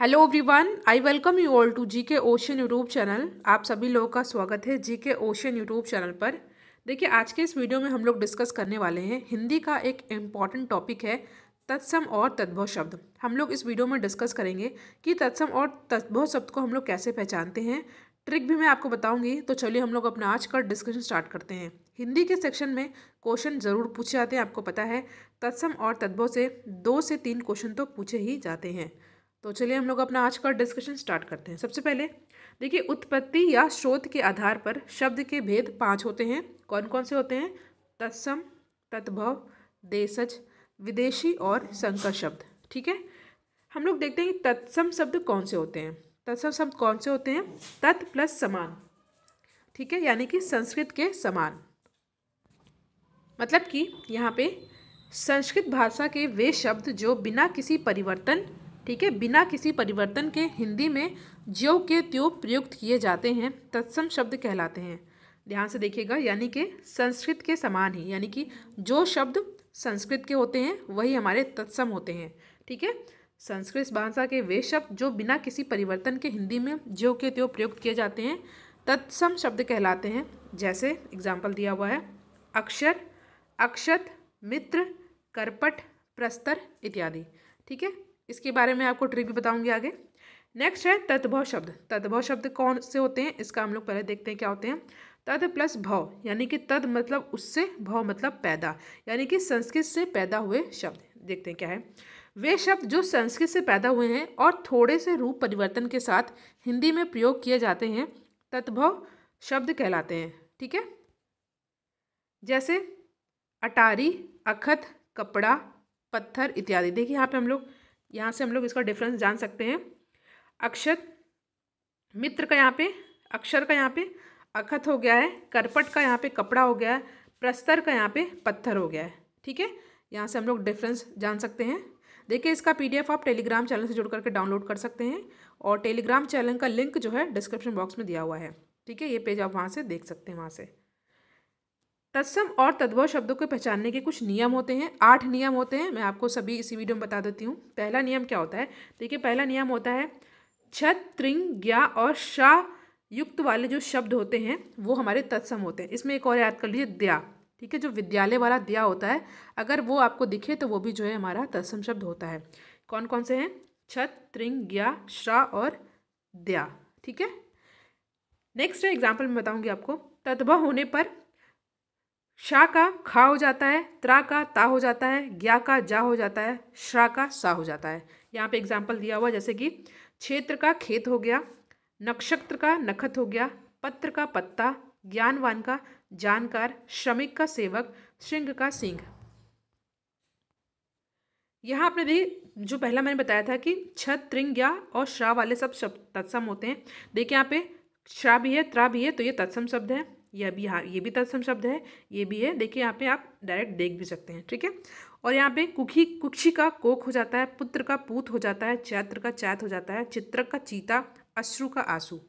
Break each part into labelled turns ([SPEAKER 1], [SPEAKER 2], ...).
[SPEAKER 1] hello everyone I welcome you all to GK ocean YouTube channel आप सभी लोगों का स्वागत है जीके ओशन यूट्यूब चैनल पर देखिए आज के इस वीडियो में हम लोग डिस्कस करने वाले हैं हिंदी का एक इम्पॉर्टेंट टॉपिक है तत्सम और तद्भव शब्द हम लोग इस वीडियो में डिस्कस करेंगे कि तत्सम और तद्भव शब्द को हम लोग कैसे पहचानते हैं ट्रिक भी मैं आपको बताऊंगी तो चलिए हम लोग अपना आज का डिस्कशन स्टार्ट करते हैं हिंदी के सेक्शन में क्वेश्चन ज़रूर पूछे जाते हैं आपको पता है तत्सम और तद्भव से दो से तीन क्वेश्चन तो पूछे ही जाते हैं तो चलिए हम लोग अपना आज का डिस्कशन स्टार्ट करते हैं सबसे पहले देखिए उत्पत्ति या स्रोत के आधार पर शब्द के भेद पांच होते हैं कौन कौन से होते हैं तत्सम तत्भव देशज विदेशी और संकर शब्द ठीक है हम लोग देखते हैं कि तत्सम शब्द कौन से होते हैं तत्सम शब्द कौन से होते हैं तत् प्लस समान ठीक है यानी कि संस्कृत के समान मतलब कि यहाँ पे संस्कृत भाषा के वे शब्द जो बिना किसी परिवर्तन ठीक है बिना किसी परिवर्तन के हिंदी में ज्यो के त्यो प्रयुक्त किए जाते हैं तत्सम शब्द कहलाते हैं ध्यान से देखिएगा यानी कि संस्कृत के समान ही यानी कि जो शब्द संस्कृत के होते हैं वही हमारे तत्सम होते हैं ठीक है संस्कृत भाषा के वे शब्द जो बिना किसी परिवर्तन के हिंदी में ज्यो के त्यो प्रयुक्त किए जाते हैं तत्सम शब्द कहलाते हैं जैसे एग्जाम्पल दिया हुआ है अक्षर अक्षत मित्र करपट प्रस्तर इत्यादि ठीक है इसके बारे में आपको ट्रिक भी बताऊंगी आगे नेक्स्ट है तद्भव शब्द तद्भव शब्द कौन से होते हैं इसका हम लोग पहले देखते हैं क्या होते हैं तद प्लस भव यानी कि तद मतलब उससे भव मतलब पैदा यानी कि संस्कृत से पैदा हुए शब्द देखते हैं क्या है वे शब्द जो संस्कृत से पैदा हुए हैं और थोड़े से रूप परिवर्तन के साथ हिंदी में प्रयोग किए जाते हैं तद्भव शब्द कहलाते हैं ठीक है जैसे अटारी अखत कपड़ा पत्थर इत्यादि देखिए यहाँ पे हम लोग यहाँ से हम लोग इसका डिफरेंस जान सकते हैं अक्षत मित्र का यहाँ पे अक्षर का यहाँ पे अखत हो गया है करपट का यहाँ पे कपड़ा हो गया है प्रस्तर का यहाँ पे पत्थर हो गया है ठीक है यहाँ से हम लोग डिफरेंस जान सकते हैं देखिए इसका पीडीएफ आप टेलीग्राम चैनल से जुड़ करके डाउनलोड कर सकते हैं और टेलीग्राम चैनल का लिंक जो है डिस्क्रिप्शन बॉक्स में दिया हुआ है ठीक है ये पेज आप वहाँ से देख सकते हैं वहाँ से तत्सम और तद्भव शब्दों को पहचानने के कुछ नियम होते हैं आठ नियम होते हैं मैं आपको सभी इसी वीडियो में बता देती हूँ पहला नियम क्या होता है देखिए पहला नियम होता है छत त्रिंग ज्ञा और शाह युक्त वाले जो शब्द होते हैं वो हमारे तत्सम होते हैं इसमें एक और याद कर लीजिए दया ठीक है जो विद्यालय वाला दया होता है अगर वो आपको दिखे तो वो भी जो है हमारा तत्सम शब्द होता है कौन कौन से हैं छत त्रिंग ज्ञा श्रा और दया ठीक है नेक्स्ट एग्जाम्पल मैं बताऊँगी आपको तद्भव होने पर शा का खा हो जाता है त्रा का ता हो जाता है ज्ञा का जा हो जाता है श्रा का सा हो जाता है यहाँ पे एग्जाम्पल दिया हुआ जैसे कि क्षेत्र का खेत हो गया नक्षत्र का नखत हो गया पत्र का पत्ता ज्ञानवान का जानकार श्रमिक का सेवक श्रृंग का सिंह यहाँ आपने देखिए जो पहला मैंने बताया था कि छत त्रिंग्या और श्रा वाले सब शब्द तत्सम होते हैं देखिए यहाँ पे श्रा भी है त्रा भी है तो ये तत्सम शब्द है यह भी हाँ ये भी तत्सम शब्द है ये भी है देखिए यहाँ पे आप डायरेक्ट देख भी सकते हैं ठीक है और यहाँ पे कुखी कुक्षी का कोक हो जाता है पुत्र का पूत हो जाता है चैत्र का चैत हो जाता है चित्रक का चीता अश्रु का आंसू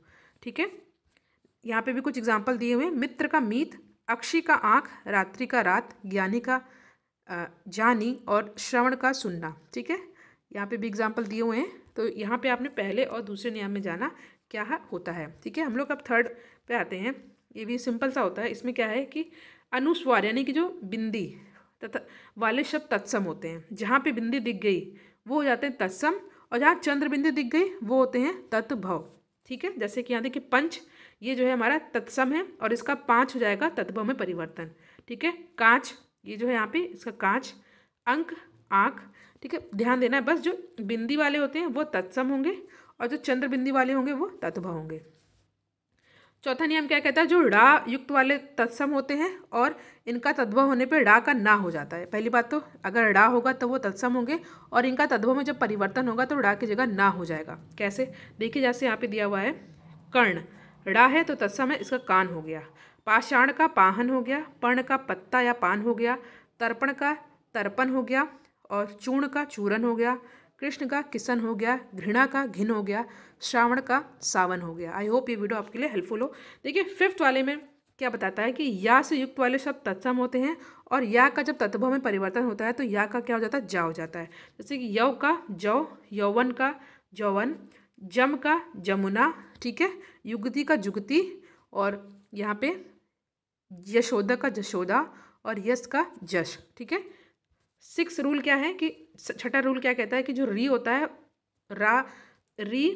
[SPEAKER 1] ठीक है यहाँ पे भी कुछ एग्जाम्पल दिए हुए मित्र का मीत अक्षी का आँख रात्रि का रात ज्ञानी का जानी और श्रवण का सुनना ठीक है यहाँ पे भी एग्जाम्पल दिए हुए हैं तो यहाँ पे आपने पहले और दूसरे नियम में जाना क्या होता है ठीक है हम लोग अब थर्ड पे आते हैं ये भी सिंपल सा होता है इसमें क्या है कि अनुस्वार यानी कि जो बिंदी तथा वाले शब्द तत्सम होते हैं जहाँ पे बिंदी दिख गई वो हो जाते हैं तत्सम और जहाँ चंद्र बिंदी दिख गई वो होते हैं तत्भव ठीक है जैसे कि यहाँ देखिए पंच ये जो है हमारा तत्सम है और इसका पाँच हो जाएगा तत्भव में परिवर्तन ठीक है कांच ये जो है यहाँ पे इसका कांच अंक आँख ठीक है ध्यान देना है बस जो बिंदी वाले होते हैं वो तत्सम होंगे और जो चंद्र बिंदी वाले होंगे वो तत्भव होंगे चौथा नियम क्या कहता है जो ड़ा युक्त वाले तत्सम होते हैं और इनका तद्भव होने पर ड़ा का ना हो जाता है पहली बात तो अगर ड़ा होगा तो वो तत्सम होंगे और इनका तद्भव में जब परिवर्तन होगा तो ड़ा की जगह ना हो जाएगा कैसे देखिए जैसे यहाँ पे दिया हुआ है कर्ण ड़ा है तो तत्सम है इसका कान हो गया पाषाण का पाहन हो गया पर्ण का पत्ता या पान हो गया तर्पण का तर्पण हो गया और चूर्ण का चूरण हो गया कृष्ण का किसन हो गया घृणा का घिन हो गया श्रावण का सावन हो गया आई होप ये वीडियो आपके लिए हेल्पफुल हो देखिए फिफ्थ वाले में क्या बताता है कि या से युक्त वाले शब्द तत्सम होते हैं और या का जब तत्भव में परिवर्तन होता है तो या का क्या हो जाता है जा हो जाता है जैसे कि यव का जौ यौवन का जौवन जम का जमुना ठीक है युगति का जुगति और यहाँ पे यशोदा का जशोदा और यश का जश ठीक है सिक्स रूल क्या है कि छठा रूल क्या कहता है कि जो री होता है रा री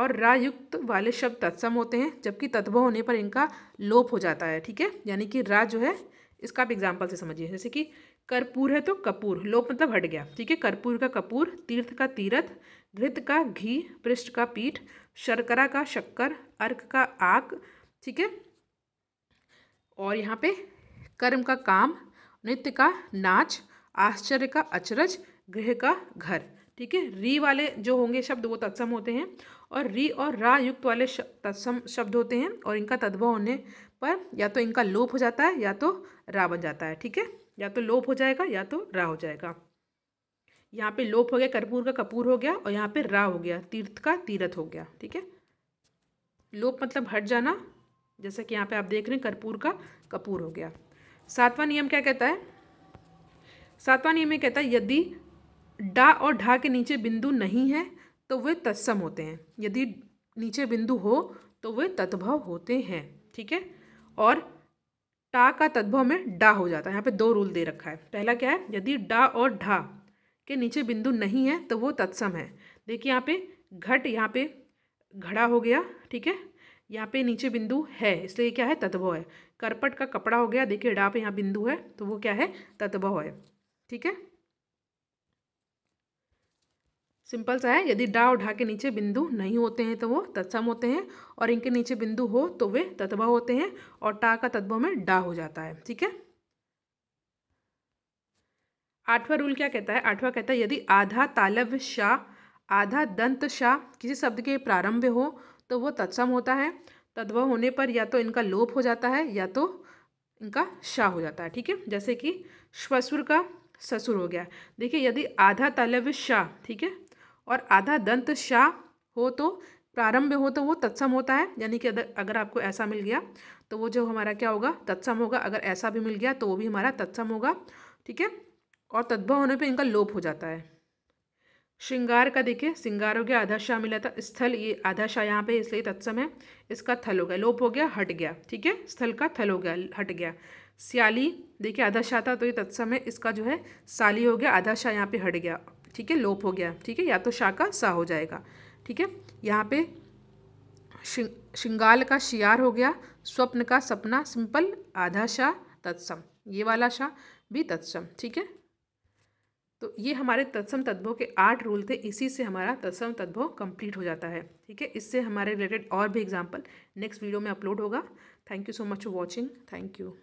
[SPEAKER 1] और रायुक्त वाले शब्द तत्सम होते हैं जबकि तत्व होने पर इनका लोप हो जाता है ठीक है यानी कि रा जो है इसका आप एग्जाम्पल से समझिए जैसे कि कर्पूर है तो कपूर लोप मतलब हट गया ठीक है कर्पूर का कपूर तीर्थ का तीरथ घृत का घी पृष्ठ का पीठ शर्करा का शक्कर अर्क का आक ठीक है और यहाँ पे कर्म का काम नृत्य का नाच आश्चर्य का अचरज गृह का घर ठीक है री वाले जो होंगे शब्द वो तत्सम होते हैं और री और रा युक्त वाले तत्सम शब्द होते हैं और इनका तद्भव होने पर या तो इनका लोप हो जाता है या तो रा बन जाता है ठीक है या तो लोप हो जाएगा या तो रा हो जाएगा यहाँ पे लोप हो गया कर्पूर का कपूर हो गया और यहाँ पे रा हो गया तीर्थ का तीरथ हो गया ठीक है लोप मतलब हट जाना जैसा कि यहाँ पे आप देख रहे हैं कर्पूर का कपूर हो गया सातवां नियम क्या कहता है सातवां नियम ये कहता है यदि डा और ढा के नीचे बिंदु नहीं है तो वे तत्सम होते हैं यदि नीचे बिंदु हो तो वे तद्भव होते हैं ठीक है और टा का तद्भव में डा हो जाता है यहाँ पे दो रूल दे रखा है पहला क्या है यदि डा और ढा के नीचे बिंदु नहीं है तो वो तत्सम है देखिए यहाँ पे घट यहाँ पे घड़ा हो गया ठीक है यहाँ पे नीचे बिंदु है इसलिए क्या है तत्व है करपट का कपड़ा हो गया देखिए डा पे यहाँ बिंदु है तो वो क्या है तद्भव है ठीक है सिंपल सा है यदि डा और ढा के नीचे बिंदु नहीं होते हैं तो वो तत्सम होते हैं और इनके नीचे बिंदु हो तो वे तत्भव होते हैं और टा का तत्भव में डा हो जाता है ठीक है आठवां रूल क्या कहता है आठवां कहता है यदि आधा तालव्य शाह आधा दंत शाह किसी शब्द के प्रारंभ हो तो वो तत्सम होता है तद्भव होने पर या तो इनका लोप हो जाता है या तो इनका शाह हो जाता है ठीक है जैसे कि श्वसुर का ससुर हो गया देखिए यदि आधा तालव्य शाह ठीक है और आधा दंत शाह हो तो प्रारंभ हो तो वो तत्सम होता है यानी कि अगर आपको ऐसा मिल गया तो वो जो हमारा क्या होगा तत्सम होगा अगर ऐसा भी मिल गया तो वो भी हमारा तत्सम होगा ठीक है और तद्भव होने पे इनका लोप हो जाता है श्रृंगार का देखिए श्रृंगार हो गया आधा शाह मिला था स्थल ये आधा शाह यहाँ पे इसलिए तत्सम है इसका थल हो गया लोप हो गया हट गया ठीक है स्थल का थल हो गया हट गया सियाली देखिए आधा शाह था तो ये तत्सम है इसका जो है साली हो गया आधा शाह यहाँ पे हट गया ठीक है लोप हो गया ठीक है या तो शा का सा हो जाएगा ठीक है यहाँ पे श्रृंगाल शिंगाल का शियार हो गया स्वप्न का सपना सिंपल आधा शाह तत्सम ये वाला शाह भी तत्सम ठीक है तो ये हमारे तत्सम तद्भव के आठ रूल थे इसी से हमारा तत्सम तद्भव कंप्लीट हो जाता है ठीक है इससे हमारे रिलेटेड और भी एग्जाम्पल नेक्स्ट वीडियो में अपलोड होगा thank you so much for watching thank you